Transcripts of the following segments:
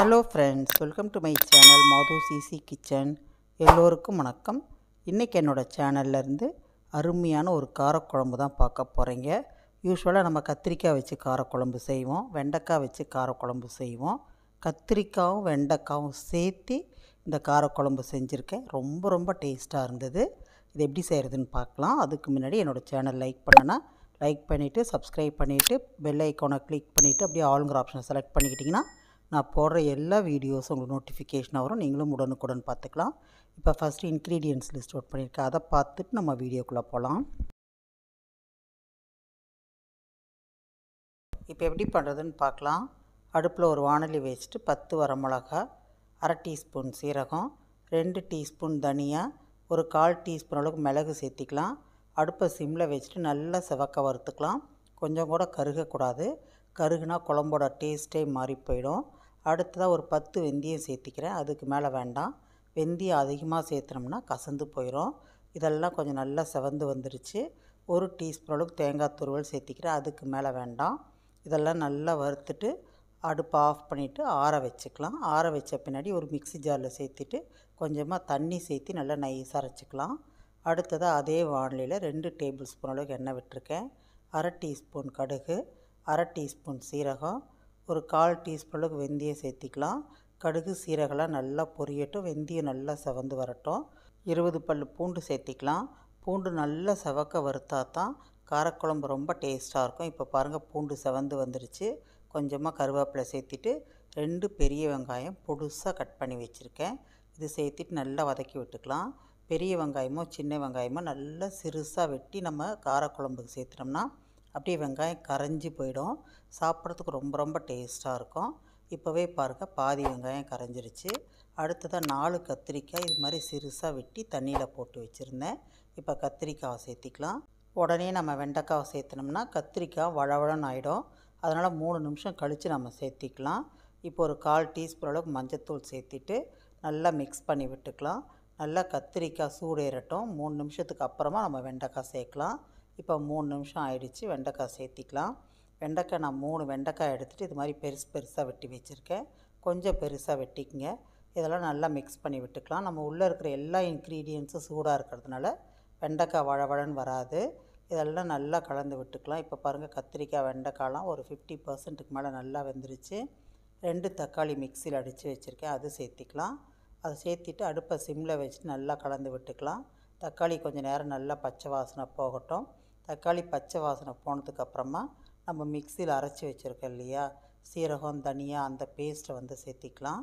hello friends welcome to my channel Madhu CC kitchen எல்லோருக்கும் வணக்கம் இன்றைக்கி என்னோடய சேனல்லேருந்து அருமையான ஒரு காரக்குழம்பு தான் பார்க்க போகிறீங்க யூஸ்வலாக நம்ம கத்திரிக்காய் வச்சு காரக்குழம்பு செய்வோம் வெண்டைக்காய் வச்சு காரக்குழம்பு செய்வோம் கத்திரிக்காயும் வெண்டைக்காயும் சேர்த்து இந்த காரக்குழம்பு செஞ்சுருக்கேன் ரொம்ப ரொம்ப டேஸ்ட்டாக இருந்தது இது எப்படி செய்கிறதுன்னு பார்க்கலாம் அதுக்கு முன்னாடி என்னோடய சேனல் லைக் பண்ணுன்னா லைக் பண்ணிவிட்டு சப்ஸ்கிரைப் பண்ணிவிட்டு பெல் ஐக்கோனை கிளிக் பண்ணிவிட்டு அப்படியே ஆளுங்கிற ஆப்ஷனை செலக்ட் பண்ணிக்கிட்டிங்கன்னா நான் போடுற எல்லா வீடியோஸும் உங்களுக்கு நோட்டிஃபிகேஷனாக வரும் நீங்களும் உடனுக்குடன் பார்த்துக்கலாம் இப்போ ஃபஸ்ட்டு இன்க்ரீடியன்ஸ் லிஸ்ட் அவுட் பண்ணியிருக்கேன் அதை பார்த்துட்டு நம்ம வீடியோக்குள்ளே போகலாம் இப்போ எப்படி பண்ணுறதுன்னு பார்க்கலாம் அடுப்பில் ஒரு வானொலி வச்சுட்டு பத்து வரமிளகா அரை டீஸ்பூன் சீரகம் ரெண்டு டீஸ்பூன் தனியா ஒரு கால் டீஸ்பூன் அளவுக்கு மிளகு சேர்த்திக்கலாம் அடுப்பை சிம்மில் வச்சுட்டு நல்லா செவக்க வறுத்துக்கலாம் கொஞ்சம் கூட கருகக்கூடாது கருகுனா குழம்போட டேஸ்ட்டே மாறி போயிடும் அடுத்ததாக ஒரு பத்து வெந்தயம் சேர்த்திக்கிறேன் அதுக்கு மேலே வேண்டாம் வெந்தயம் அதிகமாக சேர்த்துனோம்னா கசந்து போயிடும் இதெல்லாம் கொஞ்சம் நல்லா செவந்து வந்துருச்சு ஒரு டீஸ்பூன் அளவுக்கு தேங்காய் துருவல் சேர்த்திக்கிறேன் அதுக்கு மேலே வேண்டாம் இதெல்லாம் நல்லா வறுத்துட்டு அடுப்பை ஆஃப் பண்ணிவிட்டு ஆற வச்சுக்கலாம் ஆற வச்ச பின்னாடி ஒரு மிக்சி ஜாரில் சேர்த்துட்டு கொஞ்சமாக தண்ணி சேர்த்து நல்லா நைஸாக அரைச்சிக்கலாம் அடுத்ததாக அதே வானிலையில் ரெண்டு டேபிள் ஸ்பூன் அளவுக்கு எண்ணெய் விட்டுருக்கேன் அரை டீஸ்பூன் கடுகு அரை டீஸ்பூன் சீரகம் ஒரு கால் டீஸ்பூனுக்கு வெந்தயம் சேர்த்திக்கலாம் கடுகு சீரகெல்லாம் நல்லா பொரியட்டும் வெந்தயம் நல்லா செவந்து வரட்டும் இருபது பல் பூண்டு சேர்த்திக்கலாம் பூண்டு நல்லா செவக்க வறுத்தா தான் காரக்குழம்பு ரொம்ப டேஸ்ட்டாக இருக்கும் இப்போ பாருங்கள் பூண்டு செவந்து வந்துருச்சு கொஞ்சமாக கருவேப்பிலை சேர்த்துட்டு ரெண்டு பெரிய வெங்காயம் பொடுசாக கட் பண்ணி வச்சுருக்கேன் இது சேர்த்துட்டு நல்லா வதக்கி விட்டுக்கலாம் பெரிய வெங்காயமோ சின்ன வெங்காயமோ நல்லா சிறுசாக வெட்டி நம்ம காரக்குழம்புக்கு சேர்த்துட்டோம்னா அப்படியே வெங்காயம் கரைஞ்சி போயிடும் சாப்பிட்றதுக்கு ரொம்ப ரொம்ப டேஸ்ட்டாக இருக்கும் இப்போவே பாருங்க பாதி வெங்காயம் கரைஞ்சிருச்சு அடுத்ததாக நாலு கத்திரிக்காய் இது மாதிரி சிறுசாக வெட்டி தண்ணியில் போட்டு வச்சுருந்தேன் இப்போ கத்திரிக்காயை சேர்த்திக்கலாம் உடனே நம்ம வெண்டைக்காவை சேர்த்துனோம்னா கத்திரிக்காய் வளவளன்னு ஆகிடும் அதனால் மூணு நிமிஷம் கழித்து நம்ம சேர்த்திக்கலாம் இப்போ ஒரு கால் டீஸ்பூன் அளவுக்கு மஞ்சத்தூள் சேர்த்திட்டு நல்லா மிக்ஸ் பண்ணி விட்டுக்கலாம் நல்லா கத்திரிக்காய் சூடேறட்டும் மூணு நிமிஷத்துக்கு அப்புறமா நம்ம வெண்டைக்காய் சேர்க்கலாம் இப்போ மூணு நிமிஷம் ஆயிடுச்சு வெண்டைக்காய் சேர்த்திக்கலாம் வெண்டைக்காய் நான் மூணு வெண்டைக்காய் எடுத்துகிட்டு இது மாதிரி பெருசு பெருசாக வெட்டி வச்சுருக்கேன் கொஞ்சம் பெருசாக வெட்டிக்கங்க இதெல்லாம் நல்லா மிக்ஸ் பண்ணி விட்டுக்கலாம் நம்ம உள்ளே இருக்கிற எல்லா இன்க்ரீடியன்ஸும் சூடாக இருக்கிறதுனால வெண்டைக்காய் வழவழன்னு வராது இதெல்லாம் நல்லா கலந்து விட்டுக்கலாம் இப்போ பாருங்கள் கத்திரிக்காய் வெண்டைக்காய்லாம் ஒரு ஃபிஃப்டி பர்சன்ட்டுக்கு மேலே நல்லா வெந்துருச்சு ரெண்டு தக்காளி மிக்சியில் அடித்து வச்சுருக்கேன் அது சேர்த்திக்கலாம் அதை சேர்த்திட்டு அடுப்பை சிம்மில் வச்சுட்டு நல்லா கலந்து விட்டுக்கலாம் தக்காளி கொஞ்சம் நேரம் நல்லா பச்சை வாசனை போகட்டும் தக்காளி பச்சை வாசனை போனதுக்கப்புறமா நம்ம மிக்சியில் அரைச்சி வச்சுருக்கோம் இல்லையா சீரகம் தனியாக அந்த பேஸ்ட்டை வந்து சேர்த்திக்கலாம்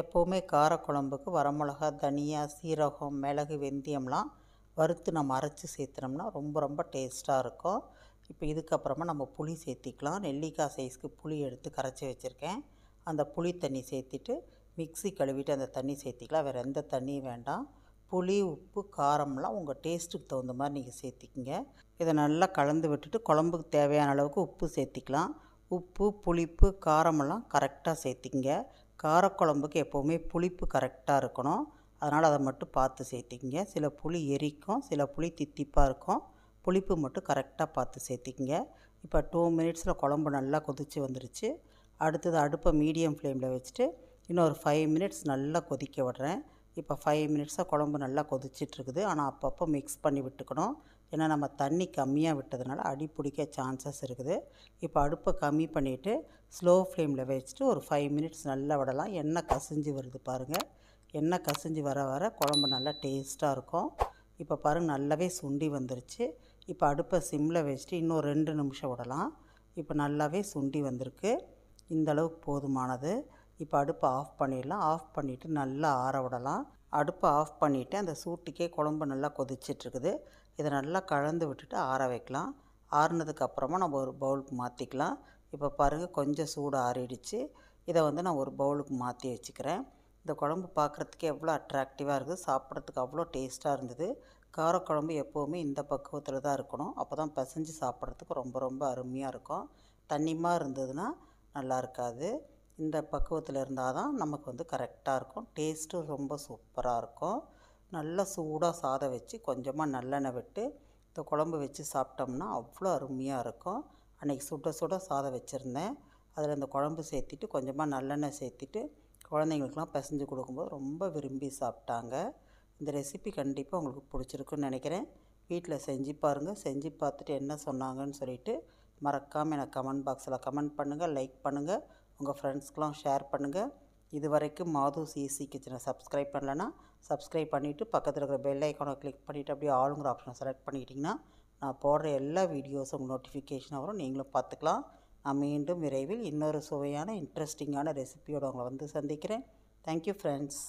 எப்போவுமே காரக்குழம்புக்கு வரமிளகா தனியாக சீரகம் மிளகு வெந்தயம்லாம் வறுத்து நம்ம அரைச்சி சேர்த்துனோம்னா ரொம்ப ரொம்ப டேஸ்ட்டாக இருக்கும் இப்போ இதுக்கப்புறமா நம்ம புளி சேர்த்திக்கலாம் நெல்லிக்காய் சைஸ்க்கு புளி எடுத்து கரைச்சி வச்சுருக்கேன் அந்த புளி தண்ணி சேர்த்திட்டு மிக்சி கழுவிட்டு அந்த தண்ணி சேர்த்திக்கலாம் வேறு எந்த தண்ணியும் வேண்டாம் புளி உப்பு காரம்லாம் உங்கள் டேஸ்ட்டுக்கு தகுந்த மாதிரி நீங்கள் சேர்த்திக்கிங்க இதை நல்லா கலந்து விட்டுட்டு குழம்புக்கு தேவையான அளவுக்கு உப்பு சேர்த்திக்கலாம் உப்பு புளிப்பு காரமெல்லாம் கரெக்டாக சேர்த்திங்க காரக்குழம்புக்கு எப்போவுமே புளிப்பு கரெக்டாக இருக்கணும் அதனால் அதை மட்டும் பார்த்து சேர்த்திக்கிங்க சில புளி எரிக்கும் சில புளி தித்திப்பாக இருக்கும் புளிப்பு மட்டும் கரெக்டாக பார்த்து சேர்த்திக்கிங்க இப்போ டூ மினிட்ஸில் குழம்பு நல்லா கொதித்து வந்துருச்சு அடுத்தது அடுப்பை மீடியம் ஃப்ளேமில் வச்சுட்டு இன்னும் ஒரு ஃபைவ் மினிட்ஸ் நல்லா கொதிக்க விடுறேன் இப்போ ஃபைவ் மினிட்ஸாக குழம்பு நல்லா கொதிச்சிட்ருக்குது ஆனால் அப்பப்போ மிக்ஸ் பண்ணி விட்டுக்கணும் ஏன்னா நம்ம தண்ணி கம்மியாக விட்டதுனால அடி பிடிக்க சான்சஸ் இருக்குது இப்போ அடுப்பை கம்மி பண்ணிவிட்டு ஸ்லோ ஃப்ளேமில் வச்சுட்டு ஒரு ஃபைவ் மினிட்ஸ் நல்லா விடலாம் எண்ணெய் கசிஞ்சு வருது பாருங்கள் எண்ணெய் கசிஞ்சு வர வர குழம்பு நல்லா டேஸ்ட்டாக இருக்கும் இப்போ பாருங்கள் நல்லாவே சுண்டி வந்துருச்சு இப்போ அடுப்பை சிம்மில் வச்சுட்டு இன்னும் ரெண்டு நிமிஷம் விடலாம் இப்போ நல்லாவே சுண்டி வந்திருக்கு இந்தளவுக்கு போதுமானது இப்போ அடுப்பை ஆஃப் பண்ணிடலாம் ஆஃப் பண்ணிவிட்டு நல்லா ஆற விடலாம் அடுப்பை ஆஃப் பண்ணிவிட்டு அந்த சூட்டுக்கே குழம்பு நல்லா கொதிச்சிட்ருக்குது இதை நல்லா கலந்து விட்டுட்டு ஆற வைக்கலாம் ஆறுனதுக்கப்புறமா நம்ம ஒரு பவுலுக்கு மாற்றிக்கலாம் இப்போ பாருங்கள் கொஞ்சம் சூடு ஆறிடுச்சு இதை வந்து நான் ஒரு பவுலுக்கு மாற்றி வச்சுக்கிறேன் இந்த குழம்பு பார்க்குறதுக்கே எவ்வளோ அட்ராக்டிவாக இருக்குது சாப்பிட்றதுக்கு அவ்வளோ டேஸ்ட்டாக இருந்தது காரக்குழம்பு எப்போவுமே இந்த பக்குவத்தில் தான் இருக்கணும் அப்போ தான் பிசைஞ்சு சாப்பிட்றதுக்கு ரொம்ப ரொம்ப அருமையாக இருக்கும் தண்ணிமாக இருந்ததுன்னா நல்லா இருக்காது இந்த பக்குவத்தில் இருந்தால் தான் நமக்கு வந்து கரெக்டாக இருக்கும் டேஸ்ட்டும் ரொம்ப சூப்பராக இருக்கும் நல்லா சூடாக சாதம் வச்சு கொஞ்சமாக நல்லெண்ணெய் விட்டு இந்த குழம்பு வச்சு சாப்பிட்டோம்னா அவ்வளோ அருமையாக இருக்கும் அன்றைக்கி சுட சுட சாதம் வச்சுருந்தேன் அதில் இந்த குழம்பு சேர்த்துட்டு கொஞ்சமாக நல்லெண்ணெய் சேர்த்துட்டு குழந்தைங்களுக்கெலாம் பிசைஞ்சு கொடுக்கும்போது ரொம்ப விரும்பி சாப்பிட்டாங்க இந்த ரெசிபி கண்டிப்பாக உங்களுக்கு பிடிச்சிருக்குன்னு நினைக்கிறேன் வீட்டில் செஞ்சு பாருங்கள் செஞ்சு பார்த்துட்டு என்ன சொன்னாங்கன்னு சொல்லிவிட்டு மறக்காமல் எனக்கு கமெண்ட் பாக்ஸில் கமெண்ட் பண்ணுங்கள் லைக் பண்ணுங்கள் உங்கள் ஃப்ரெண்ட்ஸ்க்கெலாம் ஷேர் பண்ணுங்கள் இது வரைக்கும் மாது சிசி கிச்சனை சப்ஸ்கிரைப் பண்ணலன்னா சப்ஸ்கிரைப் பண்ணிவிட்டு பக்கத்தில் இருக்கிற பெல் ஐக்கானை கிளிக் பண்ணிவிட்டு அப்படியே ஆளுங்கிற ஆப்ஷனை செலக்ட் பண்ணிக்கிட்டிங்கன்னா நான் போடுற எல்லா வீடியோஸும் நோட்டிஃபிகேஷனாக வரும் நீங்களும் பார்த்துக்கலாம் நான் மீண்டும் விரைவில் இன்னொரு சுவையான இன்ட்ரெஸ்டிங்கான ரெசிபியோட உங்களை வந்து சந்திக்கிறேன் தேங்க்யூ ஃப்ரெண்ட்ஸ்